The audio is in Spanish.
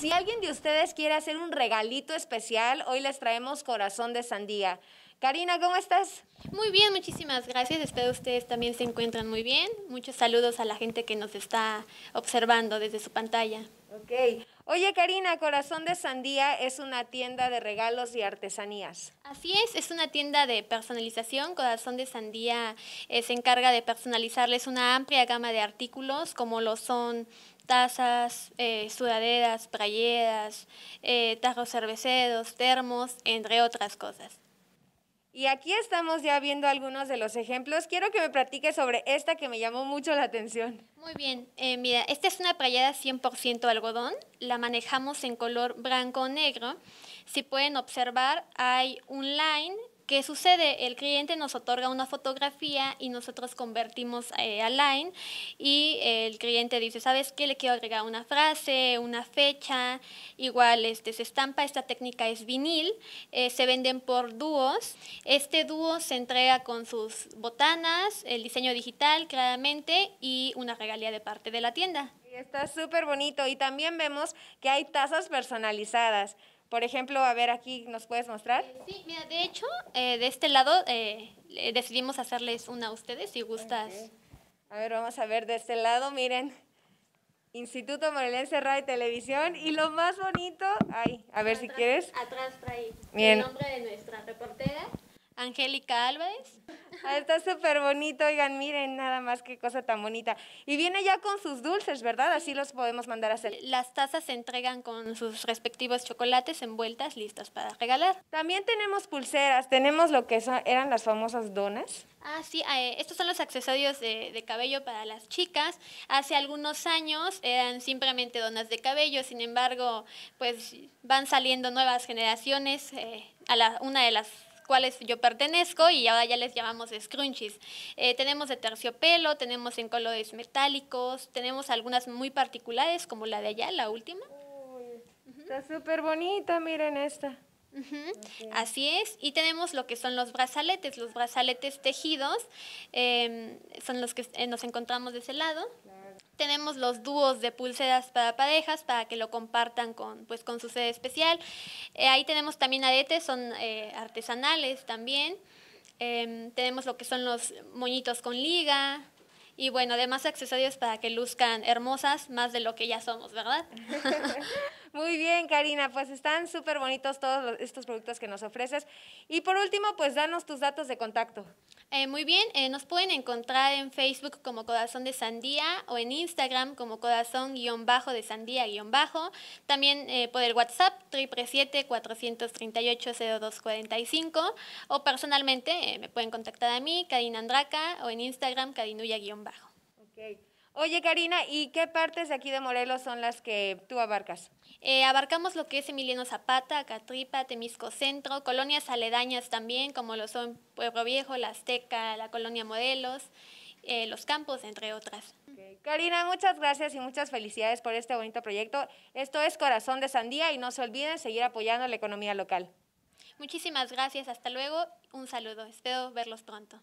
si alguien de ustedes quiere hacer un regalito especial, hoy les traemos corazón de sandía. Karina, ¿cómo estás? Muy bien, muchísimas gracias. Espero ustedes también se encuentran muy bien. Muchos saludos a la gente que nos está observando desde su pantalla. Ok. Oye, Karina, Corazón de Sandía es una tienda de regalos y artesanías. Así es, es una tienda de personalización. Corazón de Sandía eh, se encarga de personalizarles una amplia gama de artículos, como lo son tazas, eh, sudaderas, playeras, eh, tarros cerveceros, termos, entre otras cosas. Y aquí estamos ya viendo algunos de los ejemplos. Quiero que me platiques sobre esta que me llamó mucho la atención. Muy bien, eh, mira, esta es una playera 100% algodón. La manejamos en color blanco-negro. Si pueden observar, hay un line ¿Qué sucede? El cliente nos otorga una fotografía y nosotros convertimos eh, a line y el cliente dice, ¿sabes qué? Le quiero agregar una frase, una fecha, igual este, se estampa, esta técnica es vinil, eh, se venden por dúos, este dúo se entrega con sus botanas, el diseño digital claramente y una regalía de parte de la tienda. Está súper bonito y también vemos que hay tazas personalizadas. Por ejemplo, a ver, aquí nos puedes mostrar. Eh, sí, mira, de hecho, eh, de este lado eh, decidimos hacerles una a ustedes, si gustas. A ver, vamos a ver de este lado, miren. Instituto Morelense Radio y Televisión. Y lo más bonito, ay, a ver si quieres. Atrás trae el nombre de nuestra reportera. Angélica Álvarez. Ah, está súper bonito, oigan, miren, nada más qué cosa tan bonita. Y viene ya con sus dulces, ¿verdad? Así los podemos mandar a hacer. Las tazas se entregan con sus respectivos chocolates envueltas, listas para regalar. También tenemos pulseras, tenemos lo que eran las famosas donas. Ah, sí, ah, eh, estos son los accesorios de, de, cabello para las chicas. Hace algunos años eran simplemente donas de cabello, sin embargo, pues van saliendo nuevas generaciones. Eh, a la, una de las cuales yo pertenezco y ahora ya les llamamos scrunchies. Eh, tenemos de terciopelo, tenemos en colores metálicos, tenemos algunas muy particulares como la de allá, la última. está súper bonita, miren esta. Así es. Y tenemos lo que son los brazaletes. Los brazaletes tejidos em, son los que eh, nos encontramos de ese lado. Tenemos los dúos de pulseras para parejas para que lo compartan con, pues, con su sede especial. Eh, ahí tenemos también aretes, son eh, artesanales también. Em, tenemos lo que son los moñitos con liga, y bueno, además accesorios para que luzcan hermosas más de lo que ya somos, ¿verdad? Karina, pues están súper bonitos todos estos productos que nos ofreces. Y por último, pues danos tus datos de contacto. Eh, muy bien, eh, nos pueden encontrar en Facebook como Corazón de Sandía o en Instagram como Corazón-de Sandía-bajo. También eh, por el WhatsApp 777-438-0245 o personalmente me pueden contactar a mí, Karina Andraca, o en Instagram, Karinuya-bajo. Okay. Oye, Karina, ¿y qué partes de aquí de Morelos son las que tú abarcas? Eh, abarcamos lo que es Emiliano Zapata, Catripa, Temisco Centro, colonias aledañas también, como lo son Pueblo Viejo, La Azteca, la colonia Modelos, eh, Los Campos, entre otras. Karina, muchas gracias y muchas felicidades por este bonito proyecto. Esto es Corazón de Sandía y no se olviden seguir apoyando la economía local. Muchísimas gracias, hasta luego, un saludo, espero verlos pronto.